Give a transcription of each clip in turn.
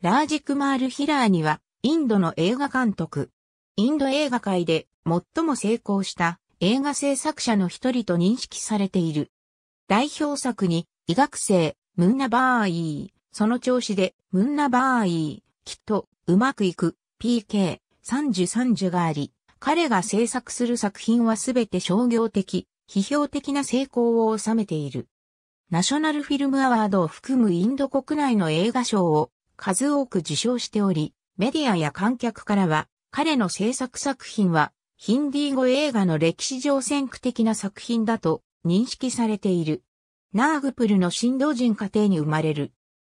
ラージクマール・ヒラーには、インドの映画監督。インド映画界で最も成功した映画制作者の一人と認識されている。代表作に、医学生、ムンナバーイー、その調子で、ムンナバーイー、きっと、うまくいく、PK、30、30があり、彼が制作する作品はすべて商業的、批評的な成功を収めている。ナショナルフィルムアワードを含むインド国内の映画賞を数多く受賞しており、メディアや観客からは、彼の制作作品は、ヒンディー語映画の歴史上先駆的な作品だと認識されている。ナーグプルの神道人家庭に生まれる。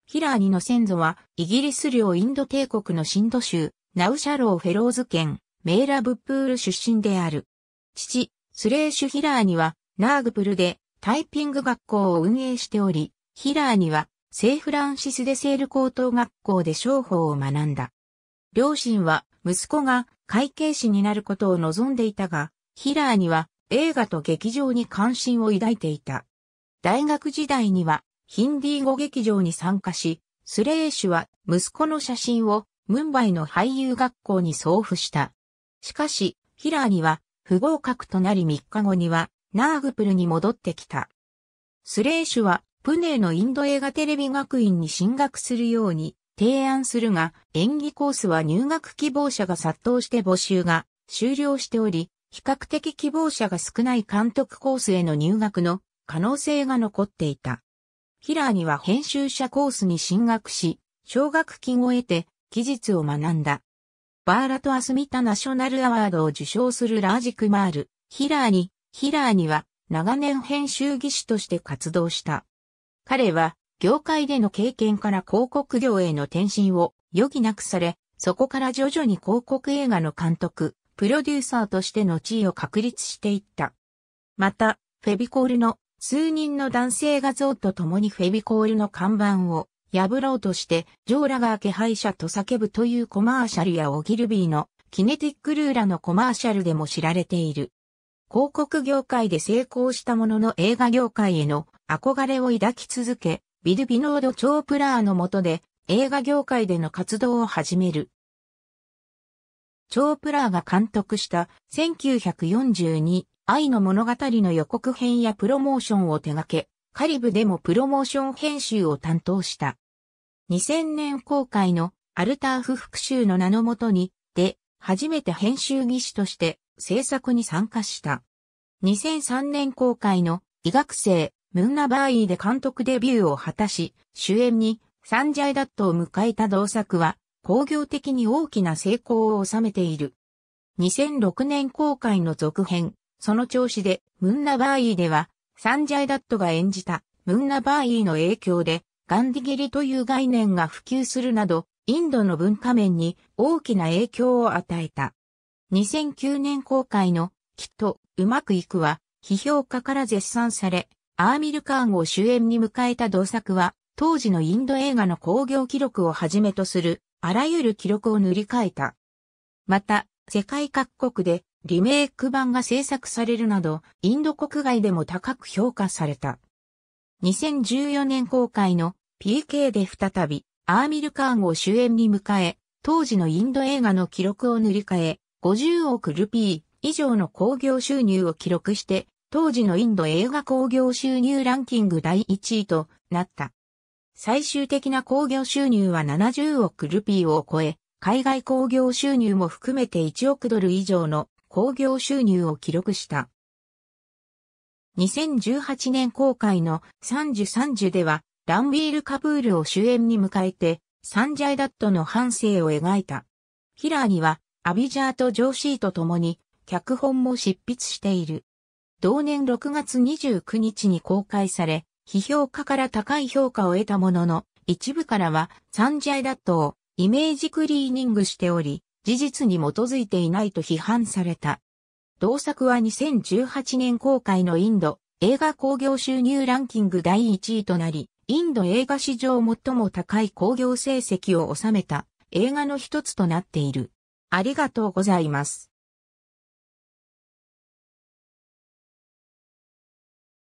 ヒラーニの先祖は、イギリス領インド帝国のシンド州、ナウシャローフェローズ県、メーラブプール出身である。父、スレーシュ・ヒラーニは、ナーグプルでタイピング学校を運営しており、ヒラーニはセイフランシス・デ・セール高等学校で商法を学んだ。両親は息子が会計士になることを望んでいたが、ヒラーには映画と劇場に関心を抱いていた。大学時代にはヒンディー語劇場に参加し、スレーシュは息子の写真をムンバイの俳優学校に送付した。しかし、ヒラーには不合格となり3日後にはナーグプルに戻ってきた。スレーシュはプネーのインド映画テレビ学院に進学するように提案するが、演技コースは入学希望者が殺到して募集が終了しており、比較的希望者が少ない監督コースへの入学の可能性が残っていた。ヒラーには編集者コースに進学し、奨学金を得て技術を学んだ。バーラト・アスミタ・ナショナル・アワードを受賞するラージ・クマール、ヒラーに、ヒラーには長年編集技師として活動した。彼は業界での経験から広告業への転身を余儀なくされ、そこから徐々に広告映画の監督、プロデューサーとしての地位を確立していった。また、フェビコールの数人の男性画像と共にフェビコールの看板を破ろうとして、ジョーラが気配者と叫ぶというコマーシャルやオギルビーのキネティックルーラのコマーシャルでも知られている。広告業界で成功したものの映画業界への憧れを抱き続け、ビルビノード・チョープラーの下で映画業界での活動を始める。チョープラーが監督した1942愛の物語の予告編やプロモーションを手掛け、カリブでもプロモーション編集を担当した。2000年公開のアルターフ復讐の名のもとに、で、初めて編集技師として制作に参加した。2003年公開の医学生ムンナバーイで監督デビューを果たし、主演にサンジャイダットを迎えた同作は、工業的に大きな成功を収めている。2006年公開の続編、その調子で、ムンナバーイでは、サンジャイダットが演じた、ムンナバーイの影響で、ガンディゲリという概念が普及するなど、インドの文化面に大きな影響を与えた。2009年公開の、きっと、うまくいくは、批評家から絶賛され、アーミル・カーンを主演に迎えた同作は、当時のインド映画の興行記録をはじめとする、あらゆる記録を塗り替えた。また、世界各国でリメイク版が制作されるなど、インド国外でも高く評価された。2014年公開の PK で再び、アーミル・カーンを主演に迎え、当時のインド映画の記録を塗り替え、50億ルピー以上の興行収入を記録して、当時のインド映画興行収入ランキング第1位となった。最終的な興行収入は70億ルピーを超え、海外興行収入も含めて1億ドル以上の興行収入を記録した。2018年公開のサンジュサンジュでは、ランビール・カプールを主演に迎えて、サンジャイダットの半生を描いた。キラーには、アビジャーとジョーシーと共に、脚本も執筆している。同年6月29日に公開され、批評家から高い評価を得たものの、一部からはサンジャイダットをイメージクリーニングしており、事実に基づいていないと批判された。同作は2018年公開のインド映画興行収入ランキング第1位となり、インド映画史上最も高い興行成績を収めた映画の一つとなっている。ありがとうございます。